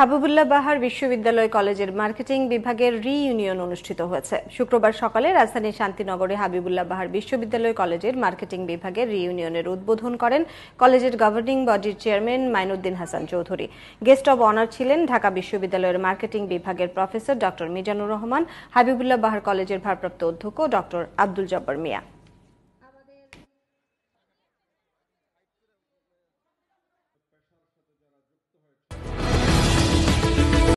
হাবিবুল্লাহ বাহার বিশ্ববিদ্যালয় কলেজের মার্কেটিং বিভাগের রিইউনিয়ন অনুষ্ঠিত হয়েছে শুক্রবার সকালে রাজধানীর শান্তিনগরে হাবিবুল্লাহ বাহার বিশ্ববিদ্যালয় কলেজের মার্কেটিং বিভাগের রিইউনিয়নের উদ্বোধন করেন কলেজের গভর্নিং বডির chairman Mainuddin Hasan Chowdhury guest of honour ছিলেন ঢাকা বিশ্ববিদ্যালয়ের মার্কেটিং বিভাগের প্রফেসর ডক্টর মিজানুর রহমান হাবিবুল্লাহ বাহার কলেজের ভারপ্রাপ্ত অধ্যক্ষ ডক্টর আব্দুল জব্বর মিয়া